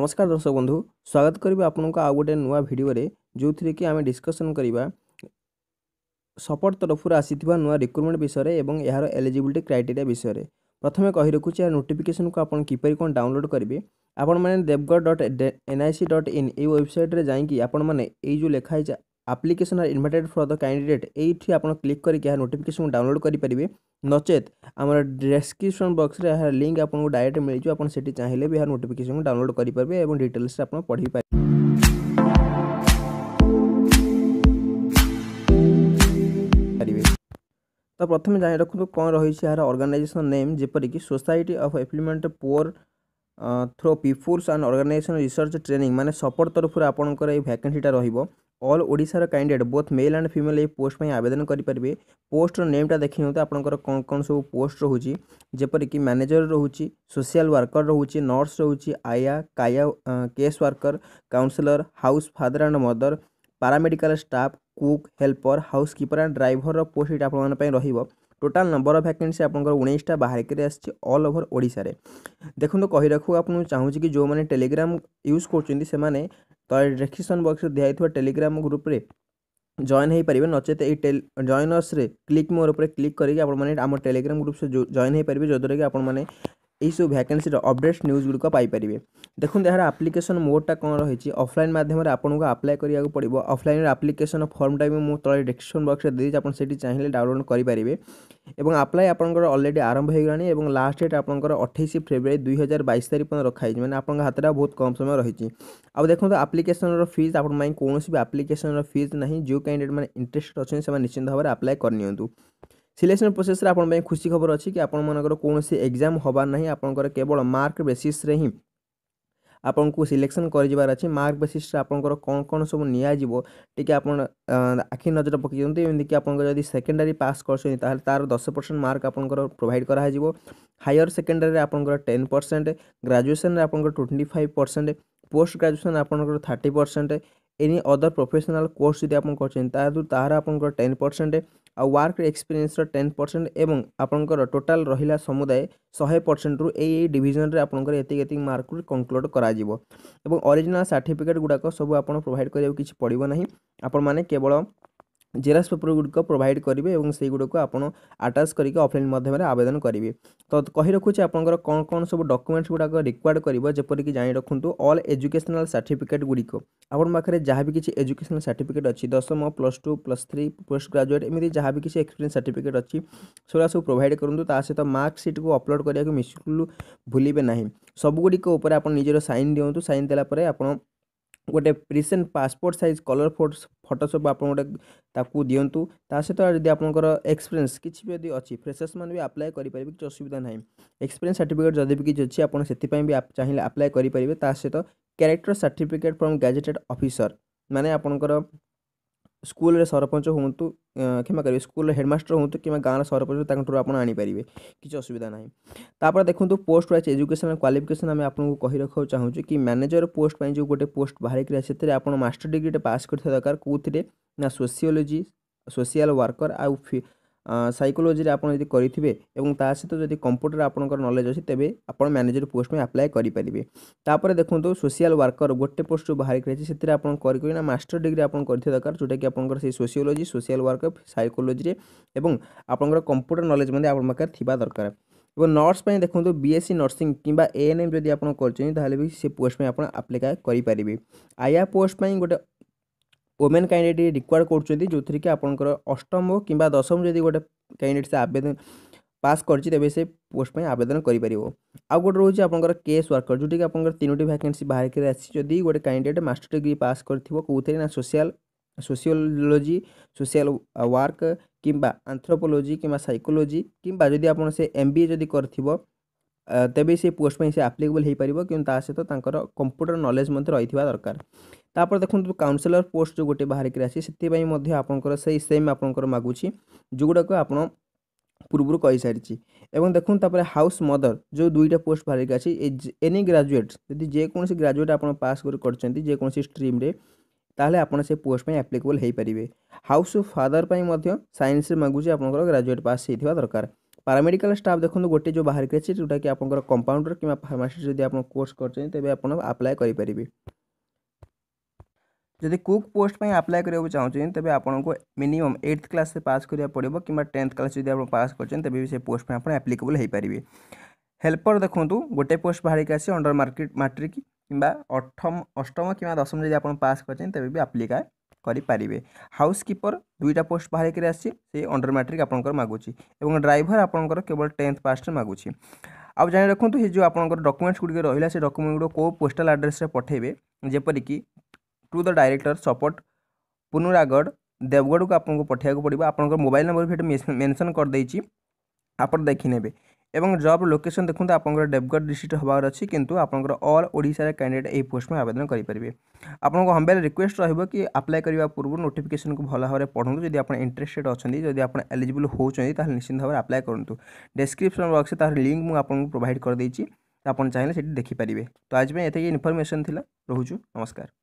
নমস্কার দর্শক বন্ধু স্বাগত করিবা আপনার আউ গোটে নূয়া ভিডিওরে যে কি আমি ডিসকসন করা সপোর্ট তরফর আসিথিবা নূয়া রিক্রুটমেন্ট বিষয়ে এবং এর এলিজিবিলিটি ক্রাইটেরিয়া বিষয়ে প্রথমে কহি রাখুছি এর নোটিফিকেসন কু আপনার কিপর কোণ ডাউনলোড করবে আপনার Deogarh dot NIC dot in এই ওয়েবসাইট্রে যাই আপনার এই যে লেখা হয়েছে application are invited for the candidate ଏଇଠି ଆପଣ କ୍ଲିକ୍ କରିକି ଏହା ନୋଟିଫିକେସନ୍ ଡାଉନଲୋଡ଼୍ କରିପାରିବେ ନଚେତ୍ ଆମର ଡେସ୍କ୍ରିପସନ୍ ବକ୍ସରେ ଏହାର ଲିଙ୍କ୍ ଆପଣଙ୍କୁ ଡାଇରେକ୍ଟ ମିଳିଯିବ ଆପଣ ସେଠି ଚାହିଁଲେ ବି ଏହା ନୋଟିଫିକେସନ୍ ଡାଉନଲୋଡ଼୍ କରିପାରିବେ ଏବଂ ଡିଟେଲ୍ସରେ ଆପଣ ପଢ଼ିପାରିବେ ତ ପ୍ରଥମେ ଜାଣି ରଖନ୍ତୁ କ'ଣ ରହିଛି ଏହାର ଅର୍ଗାନାଇଜେସନ୍ ନେମ୍ ଯେପରିକି society of upliftment poor through people's and organisation research training ମାନେ ସପୋର୍ଟ ତରଫରୁ ଆପଣଙ୍କର ଏହି ଭ୍ୟାକେନ୍ସିଟା ରହିବ ଅଲ୍ ଓଡ଼ିଶାର candidate both male and female ଏହି ପୋଷ୍ଟ ପାଇଁ ଆବେଦନ କରିପାରିବେ ପୋଷ୍ଟର ନେମ୍ଟା ଦେଖିନିଅନ୍ତୁ ଆପଣଙ୍କର କ'ଣ କ'ଣ ସବୁ ପୋଷ୍ଟ ରହୁଛି ଯେପରିକି ମ୍ୟାନେଜର ରହୁଛି ସୋସିଆଲ୍ ୱାର୍କର ରହୁଛି ନର୍ସ ରହୁଛି ଆୟା କାୟା case worker counsellor house father and mother paramedical staff cook helper housekeeper and ଡ୍ରାଇଭରର ପୋଷ୍ଟ ଏଇଟା ଆପଣମାନଙ୍କ ପାଇଁ ରହିବ ଟୋଟାଲ୍ ନମ୍ବର ଅଫ୍ ଭ୍ୟାକେନ୍ସି ଆପଣଙ୍କର ଉଣେଇଶଟା ବାହାରିକିରି ଆସିଛି ଅଲ୍ ଓଭର୍ ଓଡ଼ିଶାରେ ଦେଖନ୍ତୁ କହି ରଖୁ ଆପଣଙ୍କୁ ଚାହୁଁଛି କି ଯେଉଁମାନେ ଟେଲିଗ୍ରାମ ୟୁଜ୍ କରୁଛନ୍ତି ସେମାନେ ତଳେ ଡେସ୍କ୍ରିପସନ୍ ବକ୍ସରେ ଦିଆଯାଇଥିବା ଟେଲିଗ୍ରାମ ଗ୍ରୁପ୍ରେ জয়েন হয়েপারে নচেত এই টেল জয়েন অসরে ক্লিক মোর উপরে ক্লিক করি আপনার আমার টেলিগ্রাম গ্রুপ সে জয়েন হয়েপারে যদ্বারা কি আপনার এইসব ভ্যাকেন্সির ଅପଡେଟ୍ସ ନ୍ୟୁଜ୍ ଗୁଡ଼ିକ ପାଇପାରିବେ ଦେଖନ୍ତୁ ଏହାର ଆପ୍ଲିକେସନ୍ ମୋଡ଼୍ଟା କ'ଣ ରହିଛି ଅଫଲାଇନ୍ ମାଧ୍ୟମରେ ଆପଣଙ୍କୁ ଆପ୍ଲାଏ କରିବାକୁ ପଡ଼ିବ ଅଫଲାଇନ୍ର ଆପ୍ଲିକେସନ୍ ଫର୍ମଟା ବି ମୁଁ ତଳେ ଡେସ୍କ୍ରିପ୍ସନ୍ ବକ୍ସରେ ଦେଇଛି ଆପଣ ସେଠି ଚାହିଁଲେ ଡାଉନଲୋଡ଼୍ କରିପାରିବେ ଏବଂ ଆପ୍ଲାଏ ଆପଣଙ୍କର ଅଲରେଡ଼ି ଆରମ୍ଭ ହୋଇଗଲାଣି ଏବଂ ଲାଷ୍ଟ ଡେଟ୍ ଆପଣଙ୍କର ଅଠେଇଶ ଫେବୃଆରୀ ଦୁଇ ହଜାର ବାଇଶ ତାରିଖ ପର୍ଯ୍ୟନ୍ତ ରଖାଯାଇଛି ମାନେ ଆପଣଙ୍କ ହାତଟା ବହୁତ କମ୍ ସମୟ ରହିଛି ଆଉ ଦେଖନ୍ତୁ ଆପ୍ଲିକେସନ୍ର ଫିଜ୍ ଆପଣ ପାଇଁ କୌଣସି ବି ଆପ୍ଲିକେସନ୍ର ଫିଜ୍ ନାହିଁ ଯେଉଁ କ୍ୟାଣ୍ଡିଡ଼େଟ୍ ମାନେ ଇଣ୍ଟରେଷ୍ଟେଡ୍ ଅଛନ୍ତି ସେମାନେ ନିଶ୍ଚିନ୍ତ ଭାବରେ ଆପ୍ଲାଏ କରିନିଅନ୍ତୁ ସିଲେକ୍ସନ୍ ପ୍ରୋସେସ୍ରେ ଆପଣ ପାଇଁ ଖୁସି ଖବର ଅଛି କି ଆପଣମାନଙ୍କର କୌଣସି ଏକ୍ଜାମ୍ ହେବାର ନାହିଁ ଆପଣଙ୍କର କେବଳ ମାର୍କ ବେସିସ୍ରେ ହିଁ ଆପଣଙ୍କୁ ସିଲେକ୍ସନ୍ କରିଯିବାର ଅଛି ମାର୍କ ବେସିସ୍ରେ ଆପଣଙ୍କର କ'ଣ କ'ଣ ସବୁ ନିଆଯିବ ଟିକିଏ ଆପଣ ଆଖି ନଜର ପକାଇ ଦିଅନ୍ତୁ ଏମିତିକି ଆପଣଙ୍କର ଯଦି ସେକେଣ୍ଡାରୀ ପାସ୍ କରୁଛନ୍ତି ତାହେଲେ ତା'ର ଦଶ ପରସେଣ୍ଟ ମାର୍କ ଆପଣଙ୍କର ପ୍ରୋଭାଇଡ଼ କରାଯିବ ହାୟର ସେକେଣ୍ଡାରୀରେ ଆପଣଙ୍କର ଟେନ୍ ପରସେଣ୍ଟ ଗ୍ରାଜୁଏସନ୍ରେ ଆପଣଙ୍କର twenty five percent post graduation ଆପଣଙ୍କର thirty percent any other professional course যদি ଆପଣ କରିଛନ୍ତି ତାହାରୁ ତାହାର ଆପଣଙ୍କର ଟେନ୍ ପରସେଣ୍ଟ ଆଉ ୱାର୍କ ଏକ୍ସପିରିଏନ୍ସର ଟେନ୍ ପରସେଣ୍ଟ ଏବଂ ଆପଣଙ୍କର ଟୋଟାଲ୍ ରହିଲା ସମୁଦାୟ ଶହେ ପରସେଣ୍ଟରୁ ଏଇ ଏଇ ଡିଭିଜନରେ ଆପଣଙ୍କର ଏତିକି ଏତିକି ମାର୍କରୁ କନକ୍ଲୁଡ଼ କରାଯିବ ଏବଂ ଅରିଜିନାଲ୍ ସାର୍ଟିଫିକେଟ୍ ଗୁଡ଼ାକ ସବୁ ଆପଣ ପ୍ରୋଭାଇଡ଼ କରିବାକୁ କିଛି ପଡ଼ିବ ନାହିଁ ଆପଣମାନେ କେବଳ ଜେରକ୍ସ ପେପରଗୁଡ଼ିକ ପ୍ରୋଭାଇଡ଼ କରିବେ ଏବଂ ସେଇଗୁଡ଼ିକୁ ଆପଣ ଆଟାଚ୍ କରିକି ଅଫ୍ଲାଇନ୍ ମାଧ୍ୟମରେ ଆବେଦନ କରିବେ ତ କହି ରଖୁଛି ଆପଣଙ୍କର କ'ଣ କ'ଣ ସବୁ ଡକ୍ୟୁମେଣ୍ଟସ୍ ଗୁଡ଼ାକ ରିକ୍ୱାର୍ଡ଼ କରିବ ଯେପରିକି ଜାଣି ରଖନ୍ତୁ ଅଲ୍ ଏଜୁକେସନାଲ୍ ସାର୍ଟିଫିକେଟ୍ ଗୁଡ଼ିକ ଆପଣ ପାଖରେ ଯାହା ବି କିଛି ଏଜୁକେସନାଲ୍ ସାର୍ଟିଫିକେଟ୍ ଅଛି ଦଶମ plus two plus three post graduate ଏମିତି ଯାହା ବି କିଛି ଏକ୍ସପିରିଏନ୍ସ ସାର୍ଟିଫିକେଟ୍ ଅଛି ସେଗୁଡ଼ା ସବୁ ପ୍ରୋଭାଇଡ଼ କରନ୍ତୁ ତା ସହିତ ମାର୍କସିଟ୍କୁ ଅପଲୋଡ଼ କରିବାକୁ ମିଶୁଲୁ ଭୁଲିବେ ନାହିଁ ସବୁଗୁଡ଼ିକ ଉପରେ ଆପଣ ନିଜର ସାଇନ୍ ଦିଅନ୍ତୁ ସାଇନ୍ ଦେଲା ପରେ ଆପଣ ଗୋଟେ recent passport size colour photo ସବୁ ଆପଣ ଗୋଟେ ତାକୁ ଦିଅନ୍ତୁ ତା ସହିତ ଯଦି ଆପଣଙ୍କର ଏକ୍ସପିରିଏନ୍ସ କିଛି ବି ଯଦି ଅଛି ଫ୍ରେସର୍ସ ମାନେ ବି ଆପ୍ଲାଏ କରିପାରିବେ କିଛି ଅସୁବିଧା ନାହିଁ ଏକ୍ସପିରିଏନ୍ସ ସାର୍ଟିଫିକେଟ୍ ଯଦି ବି କିଛି ଅଛି ଆପଣ ସେଥିପାଇଁ ବି ଚାହିଁଲେ ଆପ୍ଲାଏ କରିପାରିବେ ତା ସହିତ character certificate from gazetted officer ମାନେ ଆପଣଙ୍କର ସ୍କୁଲରେ ସରପଞ୍ଚ ହୁଅନ୍ତୁ କ୍ଷମା କରିବେ ସ୍କୁଲରେ ହେଡ଼ମାଷ୍ଟର ହୁଅନ୍ତୁ କିମ୍ବା ଗାଁର ସରପଞ୍ଚ ତାଙ୍କଠାରୁ ଆପଣ ଆଣିପାରିବେ କିଛି ଅସୁବିଧା ନାହିଁ ତାପରେ ଦେଖନ୍ତୁ ପୋଷ୍ଟ ୱାଇଜ୍ ଏଜୁକେସନାଲ୍ କ୍ୱାଲିଫିକେସନ୍ ଆମେ ଆପଣଙ୍କୁ କହି ରଖିବାକୁ ଚାହୁଁଛୁ କି ମ୍ୟାନେଜର ପୋଷ୍ଟ ପାଇଁ ଯେଉଁ ଗୋଟେ ପୋଷ୍ଟ ବାହାରିକିରା ସେଥିରେ ଆପଣ ମାଷ୍ଟର ଡିଗ୍ରୀଟେ ପାସ୍ କରିଥିବା ଦରକାର କେଉଁଥିରେ ନା ସୋସିଓଲୋଜି ସୋସିଆଲ୍ ୱାର୍କର ଆଉ ସାଇକୋଲୋଜିରେ ଆପଣ ଯଦି କରିଥିବେ ଏବଂ ତା ସହିତ ଯଦି କମ୍ପ୍ୟୁଟର ଆପଣଙ୍କର ନଲେଜ୍ ଅଛି ତେବେ ଆପଣ ମ୍ୟାନେଜର ପୋଷ୍ଟ ପାଇଁ ଆପ୍ଲାଏ କରିପାରିବେ ତାପରେ ଦେଖନ୍ତୁ ସୋସିଆଲ ୱାର୍କର ଗୋଟେ ପୋଷ୍ଟ ଯେଉଁ ବାହାରିକି ରହିଛି ସେଥିରେ ଆପଣ କରିକିନା ମାଷ୍ଟର ଡିଗ୍ରୀ ଆପଣ କରିଥିବା ଦରକାର ଯେଉଁଟାକି ଆପଣଙ୍କର ସେଇ ସୋସିଓଲୋଜି ସୋସିଆଲ ୱାର୍କର ସାଇକୋଲୋଜିରେ ଏବଂ ଆପଣଙ୍କର କମ୍ପ୍ୟୁଟର ନଲେଜ୍ ମଧ୍ୟ ଆପଣଙ୍କ ପାଖରେ ଥିବା ଦରକାର ଏବଂ ନର୍ସ ପାଇଁ ଦେଖନ୍ତୁ ବି ଏସ୍ ସି ନର୍ସିଂ କିମ୍ବା ଏ ଏନ୍ ଏମ୍ ଯଦି ଆପଣ କରିଛନ୍ତି ତାହେଲେ ବି ସେ ପୋଷ୍ଟ ପାଇଁ ଆପଣ ଆପ୍ଲିକାଏ କରିପାରିବେ ଆୟା ପୋଷ୍ଟ ପାଇଁ ଗୋଟେ ওমেন ক্যান্ডিডেট রিকোয়ার করছেন যে আপনার অষ্টম কিংবা দশম যদি গোটে ক্যান্ডিডেট সে আবেদন পাস করছি তবে সে পোস্ট আবেদন করে পাব আউ গোটে রয়েছে আপনার কেস ওয়ার্কর যেটিকি আপনার তিনোটি ভ্যাকেন্সি বাহারকি আসছে যদি গোটে ক্যান্ডিডেট মাস্টর ডিগ্রি পাস করে কোথায় না সোশিয়াল সোসিওলোজি সোশিয়াল ওয়ার্ক কিংবা আন্থ্রোপোলোজি কিংবা সাইকোলোজি কিংবা যদি আপনার সে এম বি এ যদি করে ତେବେ ସେ ପୋଷ୍ଟ ପାଇଁ ସେ ଆପ୍ଲିକେବଲ୍ ହୋଇପାରିବ କିନ୍ତୁ ତା ସହିତ ତାଙ୍କର କମ୍ପ୍ୟୁଟର ନଲେଜ୍ ମଧ୍ୟ ରହିଥିବା ଦରକାର ତାପରେ ଦେଖନ୍ତୁ କାଉନସିଲର ପୋଷ୍ଟ ଯେଉଁ ଗୋଟେ ବାହାରିକି ଆସିଛି ସେଥିପାଇଁ ମଧ୍ୟ ଆପଣଙ୍କର ସେଇ ସେମ୍ ଆପଣଙ୍କର ମାଗୁଛି ଯେଉଁଗୁଡ଼ାକ ଆପଣ ପୂର୍ବରୁ କହିସାରିଛି ଏବଂ ଦେଖନ୍ତୁ ତାପରେ ହାଉସ୍ ମଦର ଯେଉଁ ଦୁଇଟା ପୋଷ୍ଟ ବାହାରିକି ଅଛି ଏନି ଗ୍ରାଜୁଏଟ୍ ଯଦି ଯେକୌଣସି ଗ୍ରାଜୁଏଟ୍ ଆପଣ ପାସ୍ କରି କରିଛନ୍ତି ଯେକୌଣସି ଷ୍ଟ୍ରିମ୍ରେ ତାହେଲେ ଆପଣ ସେ ପୋଷ୍ଟ ପାଇଁ ଆପ୍ଲିକେବଲ୍ ହୋଇପାରିବେ ହାଉସ୍ ଫାଦର ପାଇଁ ମଧ୍ୟ ସାଇନ୍ସରେ ମାଗୁଛି ଆପଣଙ୍କର ଗ୍ରାଜୁଏଟ୍ ପାସ୍ ହେଇଥିବା ଦରକାର ପାରାମେଡ଼ିକାଲ ଷ୍ଟାଫ୍ ଦେଖନ୍ତୁ ଗୋଟେ ଯେଉଁ ବାହାରିକି ଅଛି ଯେଉଁଟାକି ଆପଣଙ୍କର କମ୍ପାଉଣ୍ଡର କିମ୍ବା ଫାର୍ମାସିଷ୍ଟ ଯଦି ଆପଣ କୋର୍ସ କରିଛନ୍ତି ତେବେ ଆପଣ ଆପ୍ଲାଏ କରିପାରିବେ ଯଦି କୁକ୍ ପୋଷ୍ଟ ପାଇଁ ଆପ୍ଲାଏ କରିବାକୁ ଚାହୁଁଛନ୍ତି ତେବେ ଆପଣଙ୍କୁ ମିନିମମ୍ ଏଇଟ୍ଥ କ୍ଲାସ୍ରେ ପାସ୍ କରିବାକୁ ପଡ଼ିବ କିମ୍ବା ଟେନ୍ଥ କ୍ଲାସ୍ ଯଦି ଆପଣ ପାସ୍ କରିଛନ୍ତି ତେବେ ବି ସେ ପୋଷ୍ଟ ପାଇଁ ଆପଣ ଆପ୍ଲିକେବୁଲ୍ ହୋଇପାରିବେ ହେଲ୍ପର ଦେଖନ୍ତୁ ଗୋଟେ ପୋଷ୍ଟ ବାହାରିକି ଆସି ଅଣ୍ଡର ମାର୍କେଟ ମାଟ୍ରିକ୍ କିମ୍ବା ଅଠମ ଅଷ୍ଟମ କିମ୍ବା ଦଶମ ଯଦି ଆପଣ ପାସ୍ କରିଛନ୍ତି ତେବେ ବି ଆପ୍ଲିକା କରିପାରିବେ ହାଉସ୍ କିପର ଦୁଇଟା ପୋଷ୍ଟ ବାହାରିକିରି ଆସିଛି ସେ ଅଣ୍ଡର ମାଟ୍ରିକ୍ ଆପଣଙ୍କର ମାଗୁଛି ଏବଂ ଡ୍ରାଇଭର ଆପଣଙ୍କର କେବଳ ଟେନ୍ଥ ପାସ୍ରେ ମାଗୁଛି ଆଉ ଜାଣି ରଖନ୍ତୁ ଏ ଯେଉଁ ଆପଣଙ୍କର ଡକୁମେଣ୍ଟସ୍ ଗୁଡ଼ିକ ରହିଲା ସେ ଡକୁମେଣ୍ଟ ଗୁଡ଼ିକ କେଉଁ ପୋଷ୍ଟାଲ ଆଡ୍ରେସ୍ରେ ପଠାଇବେ ଯେପରିକି टू द डायरेक्टर सपोर्ट पुनरागढ़ देवगढ़ को आपको पठाइक पड़ा आप मोबाइल नंबर भी मेनसन करदे आप देखने एवं जब लोकेशन देखते आप देवगढ़ डिस्ट्रिक्ट हबार अच्छी कितु आपंकर अल ओडा कैंडिडेट यही पोस्ट में आवेदन करेंगे आप हम रिक्वेस्ट रहा कि आप्लाय करने पूर्व नोटिकेसन को भल भाव पढ़ू जब आप इंटरेस्टेड अच्छा जब आप एलिजिबल होते निश्चित भाव में आप्लाय करूँ डेस्क्रिप्सन बक्स तरह लिंक मुझे प्रोभाइड करदे आप चाहिए सीट देखिपारे तो आज ये इनफर्मेसन थी रोचु नमस्कार